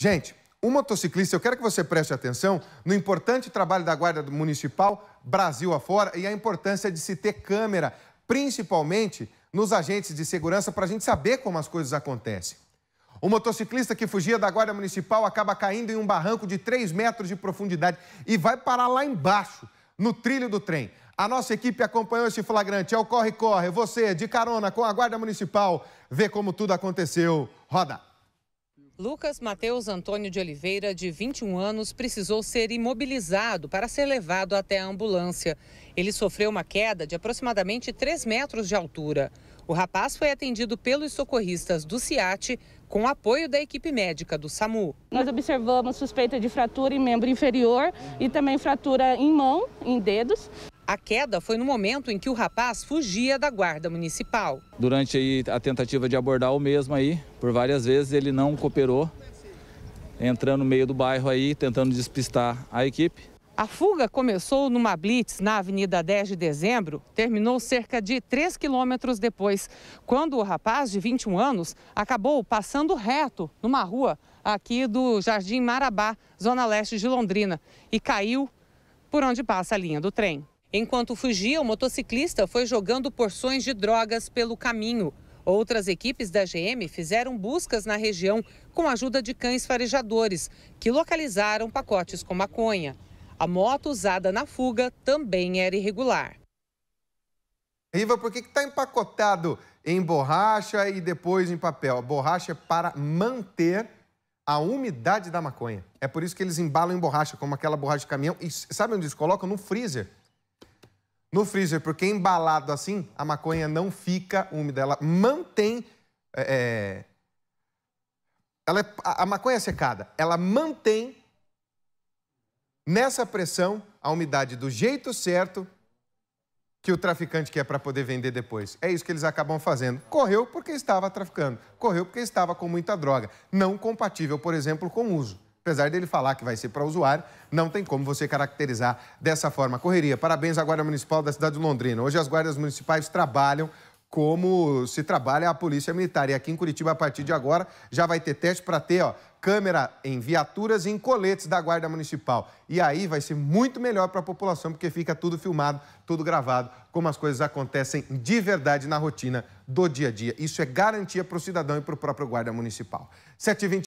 Gente, um motociclista, eu quero que você preste atenção no importante trabalho da Guarda Municipal Brasil afora e a importância de se ter câmera, principalmente nos agentes de segurança, para a gente saber como as coisas acontecem. O motociclista que fugia da Guarda Municipal acaba caindo em um barranco de 3 metros de profundidade e vai parar lá embaixo, no trilho do trem. A nossa equipe acompanhou esse flagrante. É o Corre Corre. Você, de carona com a Guarda Municipal, vê como tudo aconteceu. Roda! Lucas Mateus Antônio de Oliveira, de 21 anos, precisou ser imobilizado para ser levado até a ambulância. Ele sofreu uma queda de aproximadamente 3 metros de altura. O rapaz foi atendido pelos socorristas do CIAT com apoio da equipe médica do SAMU. Nós observamos suspeita de fratura em membro inferior e também fratura em mão, em dedos. A queda foi no momento em que o rapaz fugia da guarda municipal. Durante aí a tentativa de abordar o mesmo aí, por várias vezes ele não cooperou, entrando no meio do bairro aí, tentando despistar a equipe. A fuga começou numa blitz na Avenida 10 de Dezembro, terminou cerca de 3 quilômetros depois, quando o rapaz de 21 anos acabou passando reto numa rua aqui do Jardim Marabá, zona leste de Londrina, e caiu por onde passa a linha do trem. Enquanto fugia, o motociclista foi jogando porções de drogas pelo caminho. Outras equipes da GM fizeram buscas na região com a ajuda de cães farejadores, que localizaram pacotes com maconha. A moto usada na fuga também era irregular. Riva, por que está empacotado em borracha e depois em papel? A borracha é para manter a umidade da maconha. É por isso que eles embalam em borracha, como aquela borracha de caminhão. E sabe onde eles colocam? No freezer no freezer, porque embalado assim, a maconha não fica úmida. Ela mantém. É, é ela é, a maconha é secada, ela mantém nessa pressão a umidade do jeito certo que o traficante quer para poder vender depois. É isso que eles acabam fazendo. Correu porque estava traficando, correu porque estava com muita droga, não compatível, por exemplo, com uso. Apesar dele falar que vai ser para usuário, não tem como você caracterizar dessa forma. Correria, parabéns à Guarda Municipal da cidade de Londrina. Hoje as guardas municipais trabalham como se trabalha a Polícia Militar. E aqui em Curitiba, a partir de agora, já vai ter teste para ter ó, câmera em viaturas e em coletes da Guarda Municipal. E aí vai ser muito melhor para a população, porque fica tudo filmado, tudo gravado, como as coisas acontecem de verdade na rotina do dia a dia. Isso é garantia para o cidadão e para o próprio Guarda Municipal. 720